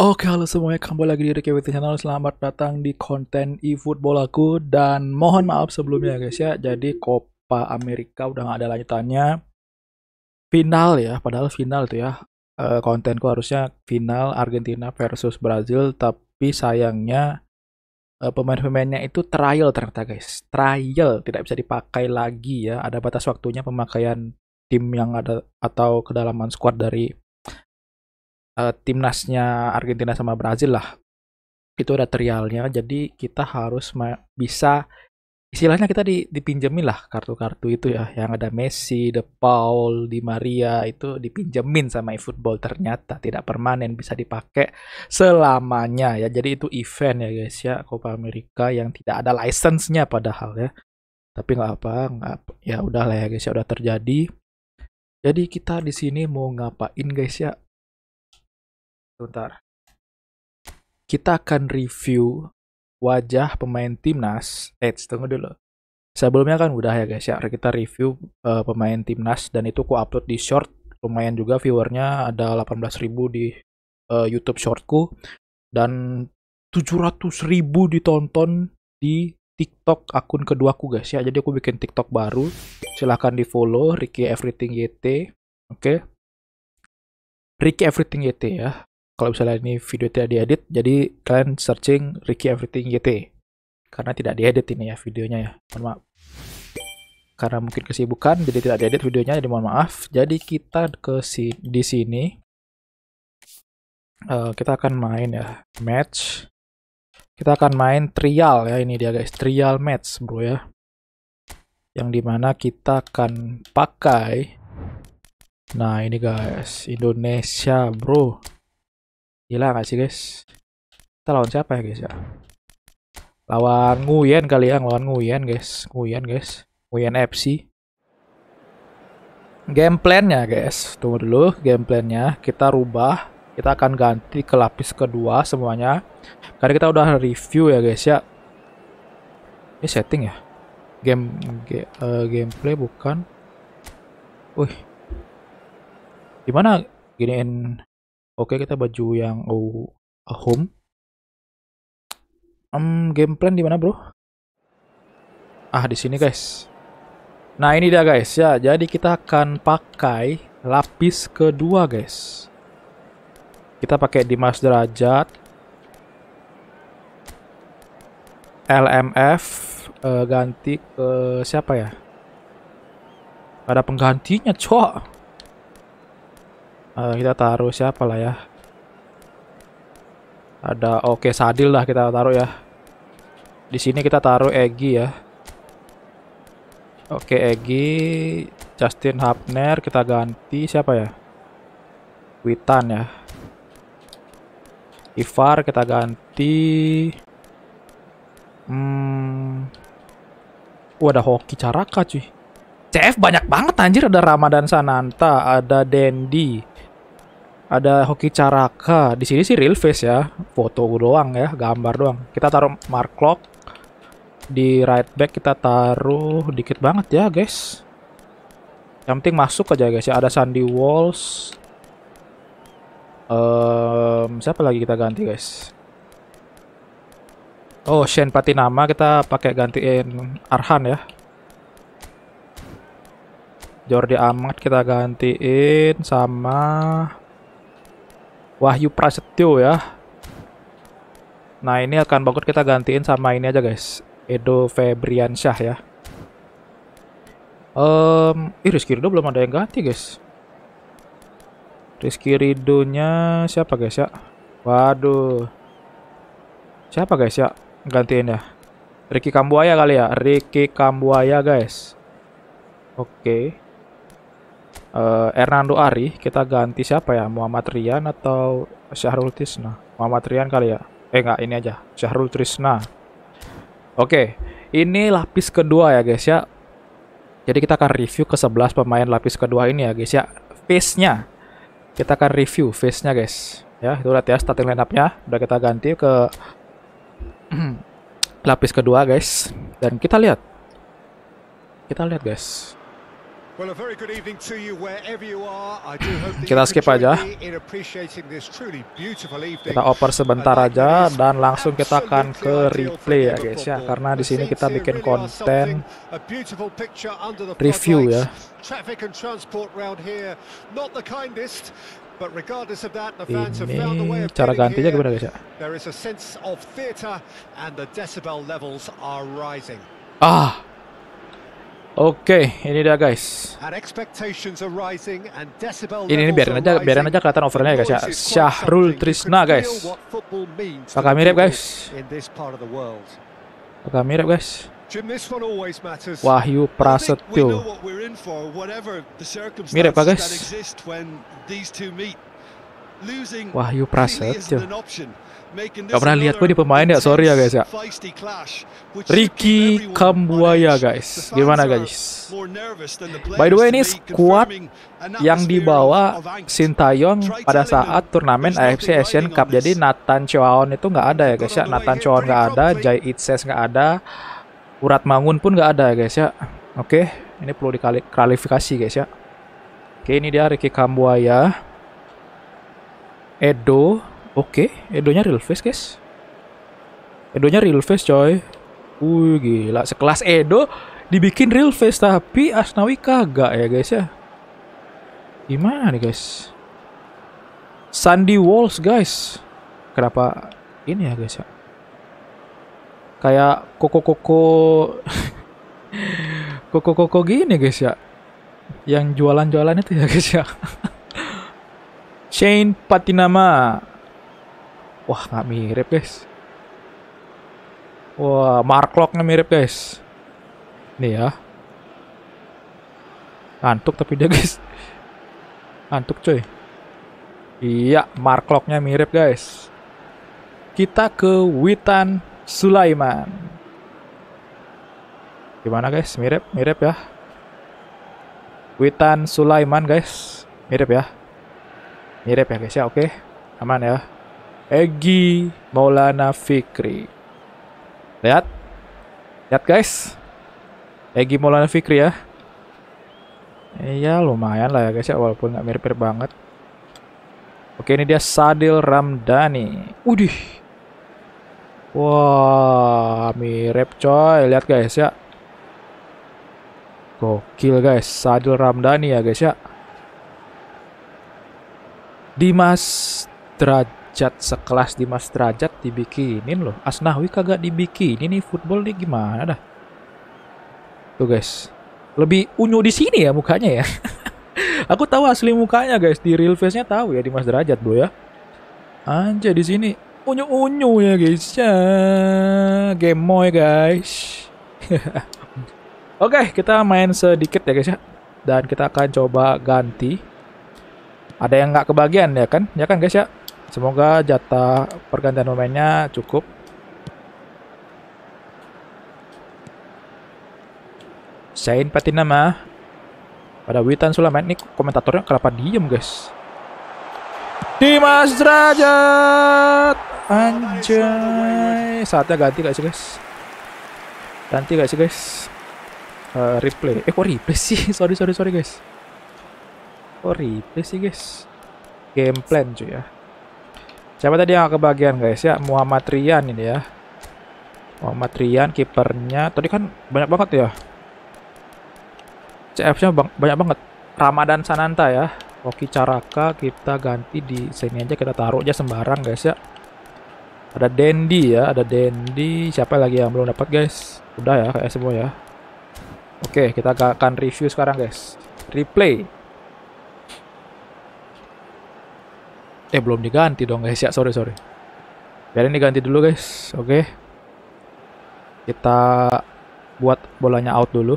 Oke halo semuanya, kembali lagi di RKWT Channel Selamat datang di konten eFootball aku Dan mohon maaf sebelumnya guys ya Jadi Copa Amerika udah gak ada lanjutannya Final ya, padahal final tuh ya e, Kontenku harusnya final Argentina versus Brazil Tapi sayangnya e, Pemain-pemainnya itu trial ternyata guys Trial, tidak bisa dipakai lagi ya Ada batas waktunya pemakaian tim yang ada Atau kedalaman squad dari uh, timnasnya Argentina sama Brazil lah itu ada trialnya jadi kita harus bisa istilahnya kita di dipinjemin lah kartu-kartu itu ya yang ada Messi, De Paul, Di Maria itu dipinjemin sama eFootball ternyata tidak permanen bisa dipakai selamanya ya jadi itu event ya guys ya Copa America yang tidak ada license-nya padahal ya tapi nggak apa nggak ya udah lah ya guys ya udah terjadi jadi kita di sini mau ngapain guys ya Bentar. Kita akan review wajah pemain timnas. Eh, tunggu dulu. Sebelumnya kan udah ya guys ya, kita review uh, pemain timnas dan itu ku upload di short. Lumayan juga viewernya ada 18.000 di uh, YouTube shortku dan ribu ditonton di TikTok akun kedua keduaku guys ya. Jadi aku bikin TikTok baru. Silahkan di follow Ricky Everything YT. Oke. Okay? Ricky Everything YT ya kalau misalnya ini video tidak diedit, jadi kalian searching Ricky Everything YT. Karena tidak diedit ini ya videonya ya, mohon maaf. Karena mungkin kesibukan, jadi tidak diedit videonya, jadi mohon maaf. Jadi kita ke si di sini, uh, kita akan main ya, match. Kita akan main trial ya, ini dia guys, trial match bro ya. Yang dimana kita akan pakai, nah ini guys, Indonesia bro Gila gak sih guys? Kita lawan siapa ya guys ya? Lawan Nguyen kali ya, lawan Nguyen guys. Nguyen guys. Nguyen FC. Game plan-nya guys. Tunggu dulu game plan-nya. Kita rubah. Kita akan ganti ke lapis kedua semuanya. Karena kita udah review ya guys ya. Ini setting ya. Game ge, uh, gameplay bukan. Wih. Gimana giniin Oke, kita baju yang oh, home. Um, game plan di mana, Bro? Ah, di sini, guys. Nah, ini dia, guys, ya. Jadi kita akan pakai lapis kedua, guys. Kita pakai Dimas Derajat. LMF uh, eh, ganti ke siapa ya? Ada penggantinya, cok uh, kita taruh siapa lah ya ada oke okay, Sadil lah kita taruh ya di sini kita taruh Egi ya oke okay, Egi Justin Hapner kita ganti siapa ya Witan ya Ivar kita ganti hmm ada Hoki Caraka cuy CF banyak banget anjir ada Ramadan Sananta ada Dendi ada Hoki Caraka. Di sini sih real face ya, foto doang ya, gambar doang. Kita taruh Mark Lock Di right back kita taruh dikit banget ya, guys. Yang penting masuk aja guys ya. Ada Sandy Walls. Um, siapa lagi kita ganti, guys? Oh, Shane Patinama kita pakai gantiin Arhan ya. Jordi Amat kita gantiin sama Wahyu Prasetyo ya. Nah ini akan bagus kita gantiin sama ini aja guys. Edo Febriansyah ya. Um, ih Rizky Rido belum ada yang ganti guys. Rizky Ridonya siapa guys ya? Waduh. Siapa guys ya gantiin ya? Ricky Kambuaya kali ya? Ricky Kambuaya guys. Oke. Okay uh, Hernando Ari kita ganti siapa ya Muhammad Rian atau Syahrul Tisna Muhammad Rian kali ya eh enggak ini aja Syahrul Trisna oke ini lapis kedua ya guys ya jadi kita akan review ke sebelas pemain lapis kedua ini ya guys ya face-nya kita akan review face-nya guys ya itu lihat ya starting line up-nya udah kita ganti ke lapis kedua guys dan kita lihat kita lihat guys kita skip aja. Kita oper sebentar uh, aja dan langsung kita akan ke replay ya guys ya karena di sini kita bikin konten review ya. Ini cara gantinya gimana guys ya? Ah, Oke, ini dia guys. Ini ini biarin aja biarin aja kelihatan overnya ya guys Syahrul Trisna guys. Pakai mirip guys. Pakai mirip guys. Wahyu Prasetyo. Mirip pak guys. Wahyu Prasetyo. Gak pernah lihat gue di pemain ya, sorry ya guys ya. Ricky Kambuaya guys, gimana guys? By the way ini squad yang dibawa Sintayong pada saat turnamen AFC Asian Cup. Jadi Nathan Chowon itu nggak ada ya guys ya, Nathan Chowon nggak ada, Jai Itses nggak ada, Urat Mangun pun nggak ada ya guys ya. Oke, ini perlu diklarifikasi guys ya. Oke ini dia Ricky Kambuaya. Edo. Oke, okay. Edonya real face, guys. Edonya real face, coy. Wih, gila. Sekelas Edo dibikin real face tapi Asnawi kagak ya, guys ya. Gimana nih, guys? Sandy Walls, guys. Kenapa ini ya, guys ya? Kayak koko-koko koko-koko gini, guys ya. Yang jualan-jualan itu ya, guys ya. Shane Patinama. Wah, nggak mirip, guys. Wah, Mark mirip, guys. Nih ya. Antuk tapi dia, guys. Antuk coy. Iya, Mark mirip, guys. Kita ke Witan Sulaiman. Gimana, guys? Mirip, mirip ya. Witan Sulaiman, guys. Mirip ya mirip ya guys ya oke aman ya Egi Maulana Fikri lihat lihat guys Egi Maulana Fikri ya iya lumayan lah ya guys ya walaupun nggak mirip-mirip banget oke ini dia Sadil Ramdhani udih wah mirip coy lihat guys ya gokil guys Sadil Ramdhani ya guys ya Dimas Derajat sekelas Dimas Derajat dibikinin loh. Asnawi kagak dibikinin nih football nih gimana dah. Tuh guys. Lebih unyu di sini ya mukanya ya. Aku tahu asli mukanya guys di real face-nya tahu ya Dimas Derajat bro ya. Anjay di sini unyu unyu ya guys ya. Game moy guys. Oke, okay, kita main sedikit ya guys ya. Dan kita akan coba ganti ada yang nggak kebagian ya kan ya kan guys ya semoga jatah pergantian pemainnya cukup Sain mah. pada Witan Sulaiman nih komentatornya kenapa diem guys Dimas Derajat anjay saatnya ganti guys guys ganti guys guys uh, eh, replay eh kok replay sih sorry sorry sorry guys Oh replay sih guys? Game plan cuy ya. Siapa tadi yang kebagian guys ya? Muhammad Rian ini ya. Muhammad Rian kipernya tadi kan banyak banget ya. CF-nya bang banyak banget. Ramadan Sananta ya. Oki Caraka kita ganti di sini aja kita taruh aja sembarang guys ya. Ada Dendi ya, ada Dendi. Siapa lagi yang belum dapat guys? Udah ya kayak semua ya. Oke, kita akan review sekarang guys. Replay. Eh belum diganti dong guys ya, sorry sorry. Biarin diganti dulu guys, oke. Okay. Kita buat bolanya out dulu.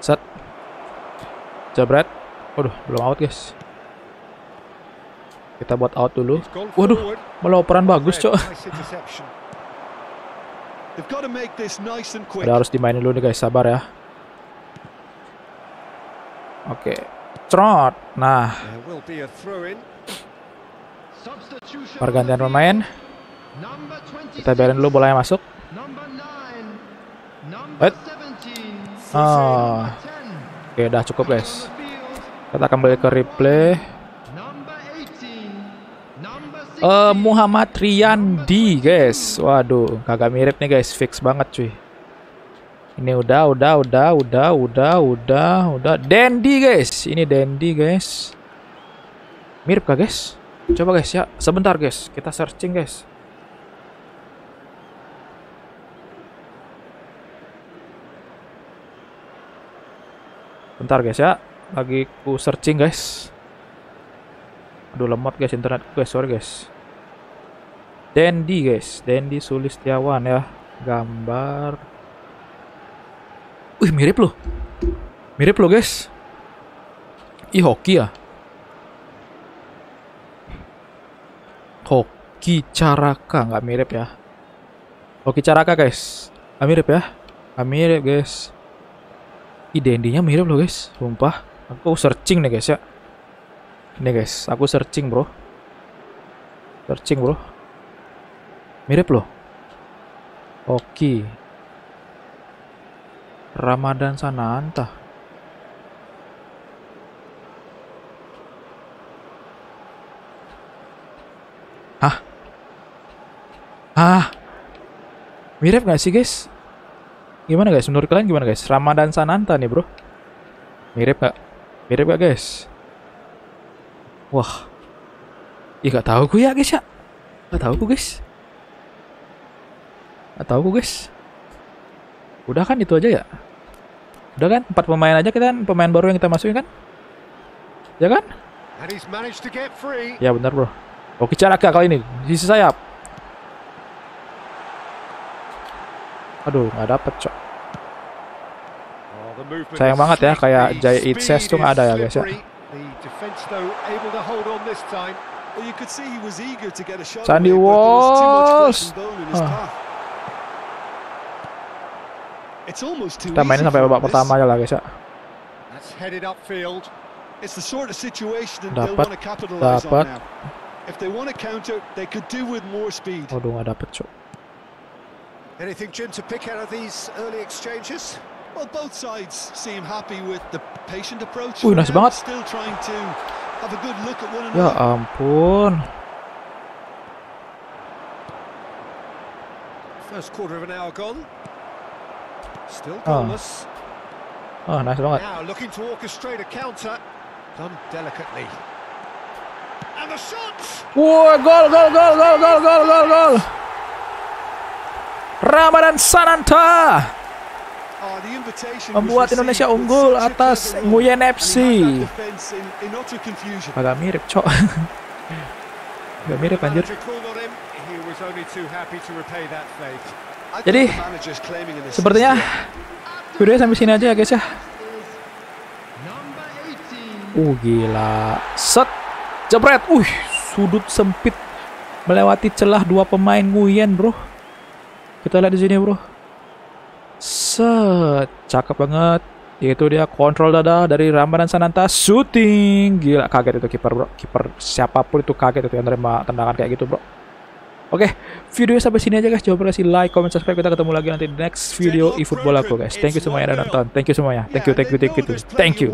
Set. Jabret. Waduh, belum out guys. Kita buat out dulu. Waduh, malah operan bagus cok. Udah harus dimainin dulu nih guys, sabar ya. Oke. Okay. Trot. Nah. Pergantian pemain. Kita biarin dulu bola yang masuk. Wait. Oh. Oke, udah cukup guys. Kita akan balik ke replay. Uh, Muhammad Riyandi guys. Waduh, kagak mirip nih guys. Fix banget cuy. Ini udah, udah, udah, udah, udah, udah, udah. Dendi guys, ini Dendi guys. Mirip kah guys? Coba guys ya, sebentar guys, kita searching guys. Bentar guys ya, lagi ku searching guys. Aduh lemot guys internet guys, sorry guys. Dendi guys, Dandy Sulistiawan ya, gambar Wih mirip loh. Mirip loh guys. Ih hoki ya. Hoki Caraka Gak mirip ya. Hoki Caraka guys. Gak mirip ya. Gak mirip guys. Ih nya mirip loh guys. Sumpah. Aku searching nih guys ya. Ini guys, aku searching bro. Searching bro. Mirip loh. Hoki. Ramadan Sananta. Hah? Hah? Mirip gak sih guys? Gimana guys? Menurut kalian gimana guys? Ramadan Sananta nih bro. Mirip gak? Mirip gak guys? Wah. Ya gak tau gue ya guys ya. Gak tau gue guys. Gak tau gue guys. Udah kan itu aja ya? Udah kan? Empat pemain aja kita kan pemain baru yang kita masukin kan? Ya kan? Ya benar bro. Oke Caraka kali ini di sisi sayap. Aduh nggak dapet cok. Oh, Sayang banget ya kayak Jay Itses tuh nggak ada ya guys ya. Sandy Walsh. Kita mainin sampai babak pertama ya lah guys ya. Dapat, dapat. If they want to Waduh nggak dapet cok. Anything Jim to pick out of these early exchanges? Well, both sides seem happy with the patient approach. Wih, nice banget. Still trying to have a good look at one ya another. Ya ampun. First quarter of an hour gone. Still ah. goalless. Oh, oh nice Now looking to orchestrate a counter. Done delicately. Ramadan Sananta membuat ah, Indonesia unggul atas Nguyen FC. Agak mirip, cok. Agak mirip, anjir. Jadi sepertinya video sampai sini aja ya guys ya. Uh gila. Set. Jebret. Uh sudut sempit melewati celah dua pemain Nguyen, Bro. Kita lihat di sini, Bro. Set. Cakep banget. Itu dia kontrol dada dari Ramadan Sananta shooting. Gila kaget itu kiper, Bro. Kiper siapapun itu kaget itu yang terima tendangan kayak gitu, Bro. Oke, okay, video sampai sini aja guys. Jangan lupa kasih like, comment, subscribe. Kita ketemu lagi nanti di next video e-football aku guys. Thank you semuanya udah nonton. Thank you semuanya. Thank you, thank you, thank you. Thank you.